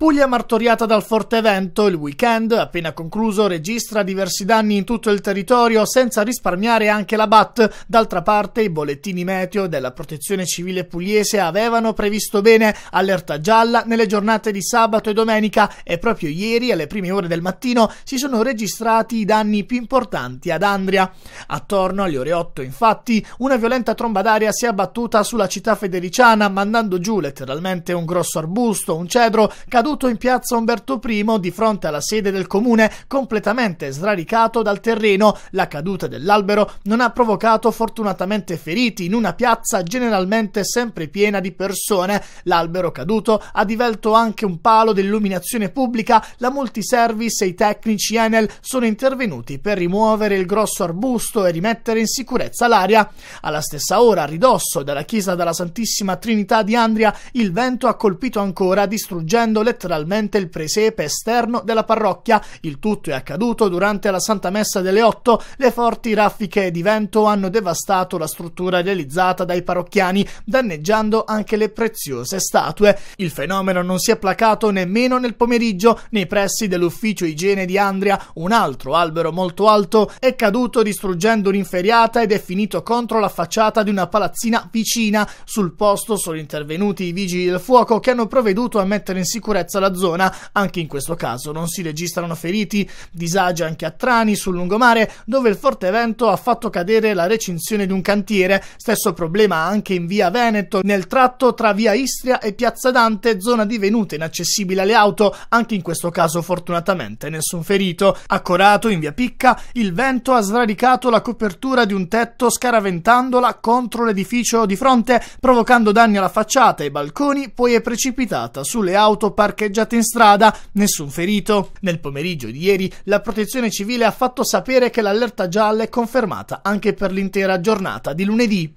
Puglia martoriata dal forte vento, il weekend, appena concluso, registra diversi danni in tutto il territorio senza risparmiare anche la BAT. D'altra parte i bollettini meteo della protezione civile pugliese avevano previsto bene allerta gialla nelle giornate di sabato e domenica e proprio ieri alle prime ore del mattino si sono registrati i danni più importanti ad Andria. Attorno alle ore 8 infatti una violenta tromba d'aria si è abbattuta sulla città federiciana mandando giù letteralmente un grosso arbusto, un cedro caduto caduto in piazza Umberto I di fronte alla sede del comune completamente sradicato dal terreno. La caduta dell'albero non ha provocato fortunatamente feriti in una piazza generalmente sempre piena di persone. L'albero caduto ha divelto anche un palo dell'illuminazione pubblica. La multiservice e i tecnici Enel sono intervenuti per rimuovere il grosso arbusto e rimettere in sicurezza l'aria. Alla stessa ora, a ridosso della chiesa della Santissima Trinità di Andria, il vento ha colpito ancora distruggendo letteralmente letteralmente il presepe esterno della parrocchia. Il tutto è accaduto durante la Santa Messa delle 8. Le forti raffiche di vento hanno devastato la struttura realizzata dai parrocchiani, danneggiando anche le preziose statue. Il fenomeno non si è placato nemmeno nel pomeriggio, nei pressi dell'ufficio igiene di Andria, un altro albero molto alto è caduto distruggendo un'inferiata ed è finito contro la facciata di una palazzina vicina. Sul posto sono intervenuti i vigili del fuoco che hanno provveduto a mettere in sicurezza sicurezza la zona, anche in questo caso non si registrano feriti, disagi anche a Trani sul lungomare, dove il forte vento ha fatto cadere la recinzione di un cantiere, stesso problema anche in via Veneto, nel tratto tra via Istria e piazza Dante, zona divenuta inaccessibile alle auto, anche in questo caso fortunatamente nessun ferito. A Corato, in via Picca, il vento ha sradicato la copertura di un tetto scaraventandola contro l'edificio di fronte, provocando danni alla facciata e ai balconi, poi è precipitata sulle auto parcheggiate parcheggiate in strada, nessun ferito. Nel pomeriggio di ieri la protezione civile ha fatto sapere che l'allerta gialla è confermata anche per l'intera giornata di lunedì.